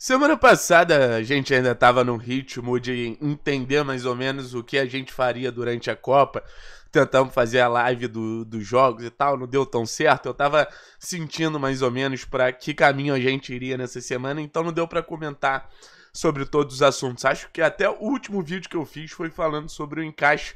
Semana passada a gente ainda estava num ritmo de entender mais ou menos o que a gente faria durante a Copa. Tentamos fazer a live do, dos jogos e tal, não deu tão certo. Eu estava sentindo mais ou menos para que caminho a gente iria nessa semana, então não deu para comentar sobre todos os assuntos. Acho que até o último vídeo que eu fiz foi falando sobre o encaixe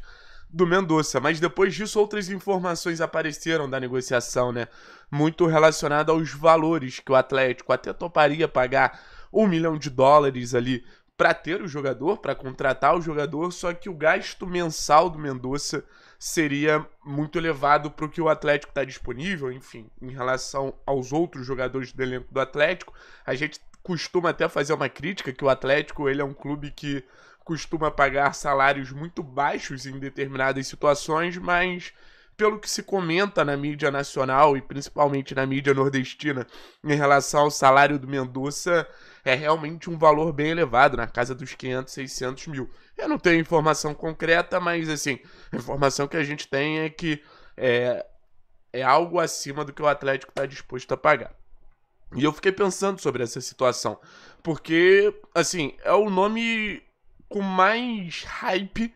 do Mendonça. Mas depois disso, outras informações apareceram da negociação, né? Muito relacionada aos valores que o Atlético até toparia pagar um milhão de dólares ali para ter o jogador, para contratar o jogador, só que o gasto mensal do Mendonça seria muito elevado para o que o Atlético está disponível, enfim, em relação aos outros jogadores do elenco do Atlético. A gente costuma até fazer uma crítica que o Atlético ele é um clube que costuma pagar salários muito baixos em determinadas situações, mas pelo que se comenta na mídia nacional e principalmente na mídia nordestina em relação ao salário do Mendonça, é realmente um valor bem elevado, na casa dos 500, 600 mil. Eu não tenho informação concreta, mas assim, a informação que a gente tem é que é, é algo acima do que o Atlético está disposto a pagar. E eu fiquei pensando sobre essa situação, porque, assim, é o nome com mais hype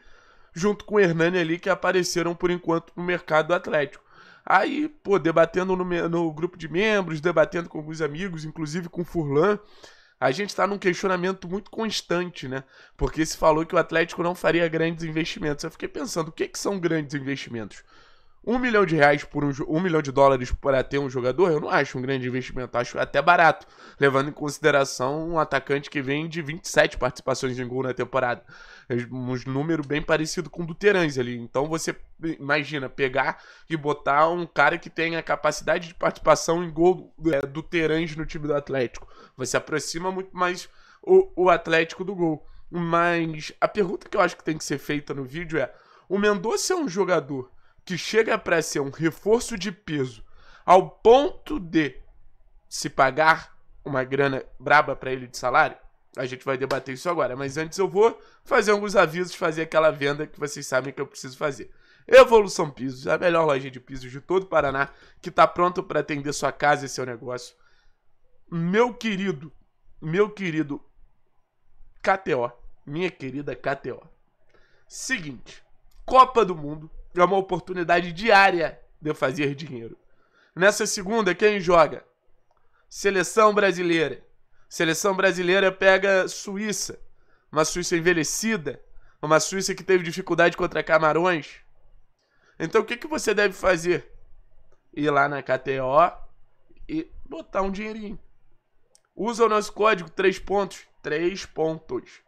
junto com o Hernani ali, que apareceram por enquanto no mercado atlético. Aí, pô, debatendo no, no grupo de membros, debatendo com alguns amigos, inclusive com o Furlan, a gente está num questionamento muito constante, né? Porque se falou que o Atlético não faria grandes investimentos. Eu fiquei pensando, o que, que são grandes investimentos? Um milhão de reais por um, um milhão de dólares para ter um jogador, eu não acho um grande investimento, acho até barato, levando em consideração um atacante que vem de 27 participações em gol na temporada. É um número bem parecido com o do Terãs ali. Então você imagina pegar e botar um cara que tem a capacidade de participação em gol é, do Terãs no time do Atlético. Você aproxima muito mais o, o Atlético do gol. Mas a pergunta que eu acho que tem que ser feita no vídeo é: o Mendonça é um jogador que chega para ser um reforço de peso ao ponto de se pagar uma grana braba para ele de salário? A gente vai debater isso agora, mas antes eu vou fazer alguns avisos, fazer aquela venda que vocês sabem que eu preciso fazer. Evolução Pisos, a melhor loja de pisos de todo o Paraná, que está pronto para atender sua casa e seu negócio. Meu querido, meu querido KTO, minha querida KTO. Seguinte, Copa do Mundo, é uma oportunidade diária de fazer dinheiro. Nessa segunda, quem joga? Seleção brasileira. Seleção brasileira pega Suíça, uma Suíça envelhecida, uma Suíça que teve dificuldade contra Camarões. Então o que, que você deve fazer? Ir lá na KTO e botar um dinheirinho. Usa o nosso código 3 pontos. 3 pontos.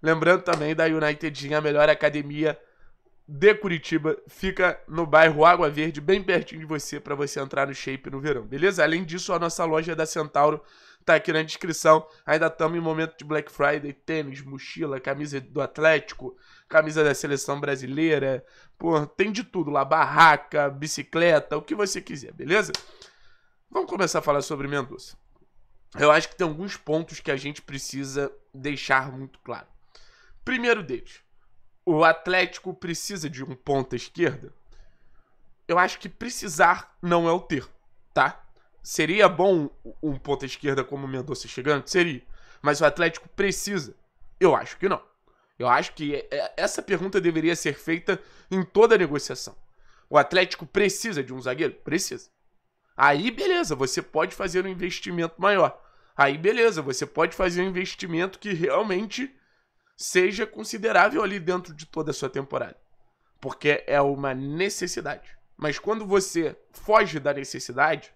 Lembrando também da United Gym, a melhor academia de Curitiba fica no bairro Água Verde, bem pertinho de você, para você entrar no shape no verão, beleza? Além disso, a nossa loja da Centauro tá aqui na descrição. Ainda estamos em momento de Black Friday, tênis, mochila, camisa do Atlético, camisa da seleção brasileira. Pô, tem de tudo lá, barraca, bicicleta, o que você quiser, beleza? Vamos começar a falar sobre Mendonça. Eu acho que tem alguns pontos que a gente precisa deixar muito claro. Primeiro deles, o Atlético precisa de um ponta esquerda? Eu acho que precisar não é o ter, tá? Seria bom um ponta esquerda como o Mendonça chegando? Seria. Mas o Atlético precisa? Eu acho que não. Eu acho que é, é, essa pergunta deveria ser feita em toda negociação. O Atlético precisa de um zagueiro? Precisa. Aí beleza, você pode fazer um investimento maior. Aí beleza, você pode fazer um investimento que realmente seja considerável ali dentro de toda a sua temporada. Porque é uma necessidade. Mas quando você foge da necessidade,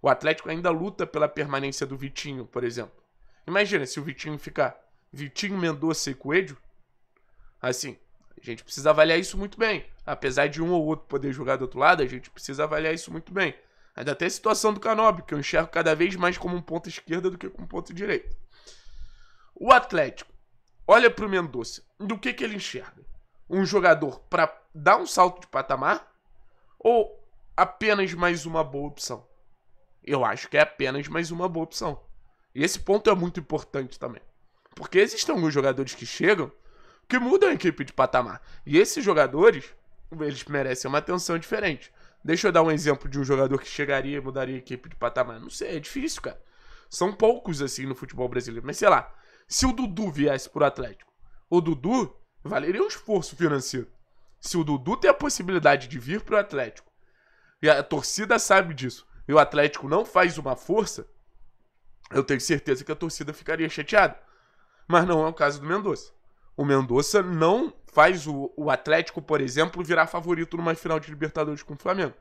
o Atlético ainda luta pela permanência do Vitinho, por exemplo. Imagina se o Vitinho ficar Vitinho, Mendonça e Coelho. Assim, a gente precisa avaliar isso muito bem. Apesar de um ou outro poder jogar do outro lado, a gente precisa avaliar isso muito bem. Ainda tem a situação do Canobi, que eu enxergo cada vez mais como um ponto esquerda do que como um ponto direito. O Atlético olha para o Mendonça. Do que, que ele enxerga? Um jogador para dar um salto de patamar ou apenas mais uma boa opção? Eu acho que é apenas mais uma boa opção. E esse ponto é muito importante também. Porque existem alguns jogadores que chegam que mudam a equipe de patamar. E esses jogadores, eles merecem uma atenção diferente. Deixa eu dar um exemplo de um jogador que chegaria e mudaria a equipe de patamar. Não sei, é difícil, cara. São poucos assim no futebol brasileiro. Mas sei lá, se o Dudu viesse pro Atlético. O Dudu valeria um esforço financeiro. Se o Dudu tem a possibilidade de vir pro Atlético, e a torcida sabe disso, e o Atlético não faz uma força, eu tenho certeza que a torcida ficaria chateada. Mas não é o caso do Mendonça. O Mendonça não faz o, o Atlético, por exemplo, virar favorito numa final de Libertadores com o Flamengo.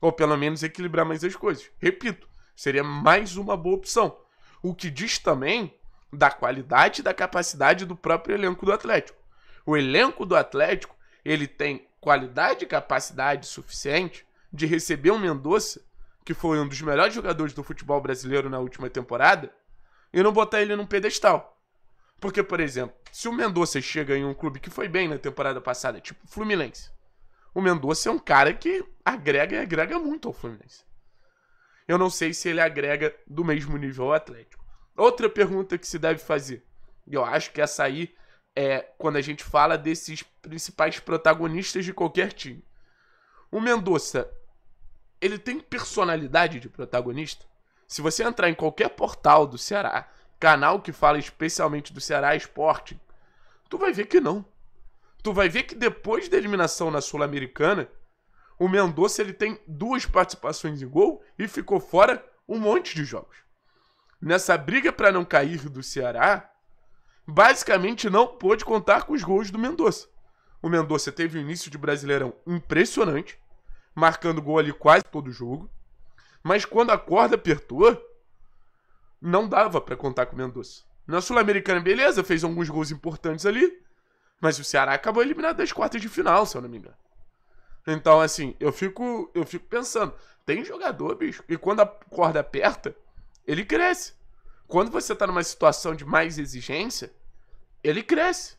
Ou pelo menos equilibrar mais as coisas. Repito, seria mais uma boa opção. O que diz também da qualidade e da capacidade do próprio elenco do Atlético. O elenco do Atlético, ele tem qualidade e capacidade suficiente de receber o um Mendonça, que foi um dos melhores jogadores do futebol brasileiro na última temporada, e não botar ele num pedestal. Porque, por exemplo, se o Mendonça chega em um clube que foi bem na temporada passada, tipo Fluminense, o Mendonça é um cara que agrega e agrega muito ao Fluminense. Eu não sei se ele agrega do mesmo nível ao Atlético. Outra pergunta que se deve fazer, e eu acho que essa aí é quando a gente fala desses principais protagonistas de qualquer time. O Mendonça, ele tem personalidade de protagonista? Se você entrar em qualquer portal do Ceará, canal que fala especialmente do Ceará Esporte, tu vai ver que não. Tu vai ver que depois da eliminação na Sul-Americana, o Mendonça ele tem duas participações em gol e ficou fora um monte de jogos nessa briga para não cair do Ceará, basicamente não pôde contar com os gols do Mendonça. O Mendonça teve um início de Brasileirão impressionante, marcando gol ali quase todo jogo, mas quando a corda apertou, não dava para contar com o Mendonça. Na Sul-Americana, beleza, fez alguns gols importantes ali, mas o Ceará acabou eliminado das quartas de final, se eu não me engano. Então, assim, eu fico, eu fico pensando, tem jogador, bicho, e quando a corda aperta, ele cresce. Quando você está numa situação de mais exigência, ele cresce.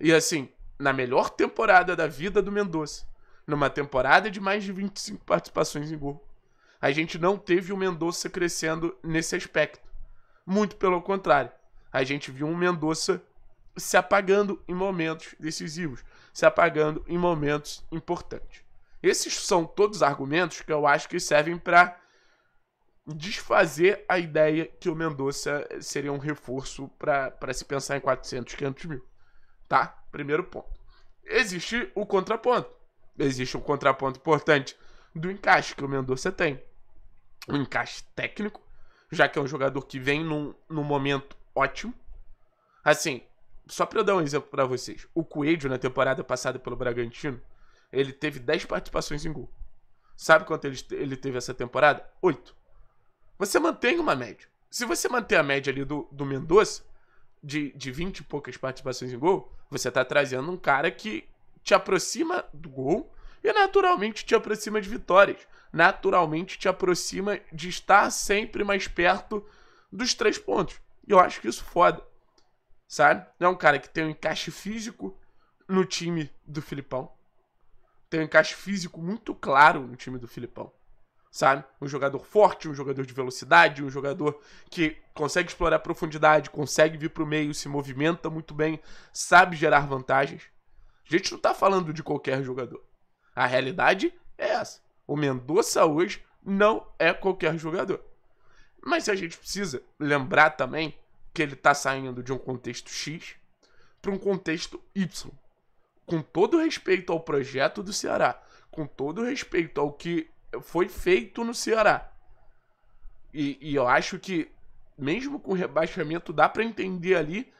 E assim, na melhor temporada da vida do Mendonça, numa temporada de mais de 25 participações em gol, a gente não teve o Mendonça crescendo nesse aspecto. Muito pelo contrário, a gente viu o Mendonça se apagando em momentos decisivos, se apagando em momentos importantes. Esses são todos argumentos que eu acho que servem para desfazer a ideia que o Mendonça seria um reforço para se pensar em 400, 500 mil. Tá? Primeiro ponto. Existe o contraponto. Existe um contraponto importante do encaixe que o Mendonça tem. Um encaixe técnico, já que é um jogador que vem num, num momento ótimo. Assim, só para dar um exemplo para vocês. O Coelho, na temporada passada pelo Bragantino, ele teve 10 participações em gol. Sabe quanto ele, ele teve essa temporada? 8 você mantém uma média. Se você manter a média ali do, do Mendonça, de, de 20 e poucas participações em gol, você tá trazendo um cara que te aproxima do gol e naturalmente te aproxima de vitórias. Naturalmente te aproxima de estar sempre mais perto dos três pontos. E eu acho que isso foda. Sabe? É um cara que tem um encaixe físico no time do Filipão. Tem um encaixe físico muito claro no time do Filipão sabe? Um jogador forte, um jogador de velocidade, um jogador que consegue explorar profundidade, consegue vir pro meio, se movimenta muito bem, sabe gerar vantagens. A gente não tá falando de qualquer jogador. A realidade é essa. O Mendonça hoje não é qualquer jogador. Mas a gente precisa lembrar também que ele tá saindo de um contexto X para um contexto Y. Com todo respeito ao projeto do Ceará, com todo respeito ao que foi feito no Ceará. E, e eu acho que, mesmo com o rebaixamento, dá para entender ali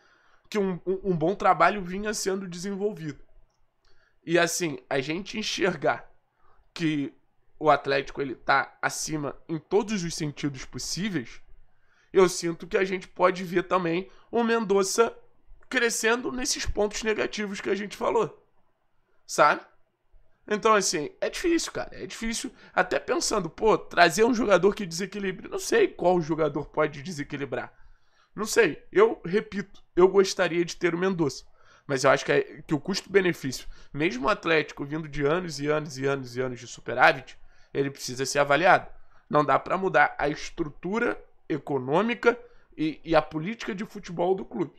que um, um bom trabalho vinha sendo desenvolvido. E assim, a gente enxergar que o Atlético ele tá acima em todos os sentidos possíveis, eu sinto que a gente pode ver também o Mendonça crescendo nesses pontos negativos que a gente falou. Sabe? Então, assim, é difícil, cara. É difícil. Até pensando, pô, trazer um jogador que desequilibre. Não sei qual jogador pode desequilibrar. Não sei. Eu repito, eu gostaria de ter o Mendonça. Mas eu acho que, é, que o custo-benefício, mesmo o Atlético vindo de anos e anos e anos e anos de superávit, ele precisa ser avaliado. Não dá para mudar a estrutura econômica e, e, a política de futebol do clube.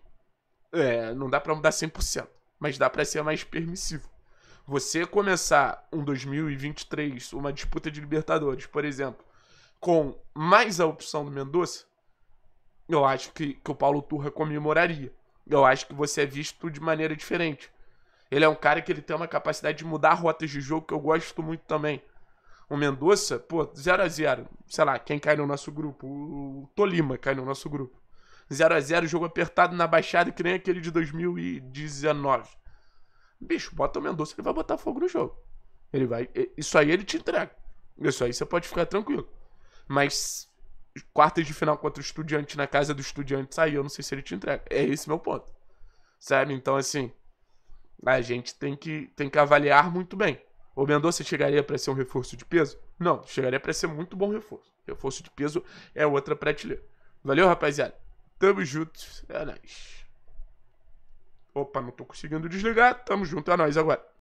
É, não dá para mudar 100%, mas dá para ser mais permissivo. Você começar um 2023, uma disputa de Libertadores, por exemplo, com mais a opção do Mendonça, eu acho que, que o Paulo Turra comemoraria. Eu acho que você é visto de maneira diferente. Ele é um cara que ele tem uma capacidade de mudar rotas de jogo que eu gosto muito também. O Mendonça, pô, 0 a 0 Sei lá, quem cai no nosso grupo? O Tolima cai no nosso grupo. 0 a 0 jogo apertado na baixada, que nem aquele de 2019. Bicho, bota o Mendonça, ele vai botar fogo no jogo. Ele vai. Isso aí ele te entrega. Isso aí você pode ficar tranquilo. Mas quartas de final contra o estudiante na casa do estudiante sair eu não sei se ele te entrega. É esse meu ponto. Sabe? Então, assim, a gente tem que, tem que avaliar muito bem. O Mendonça chegaria para ser um reforço de peso? Não, chegaria para ser muito bom reforço. Reforço de peso é outra prateleira. Valeu, rapaziada. Tamo junto. É nóis. Opa, não tô conseguindo desligar. Tamo junto, é nóis agora.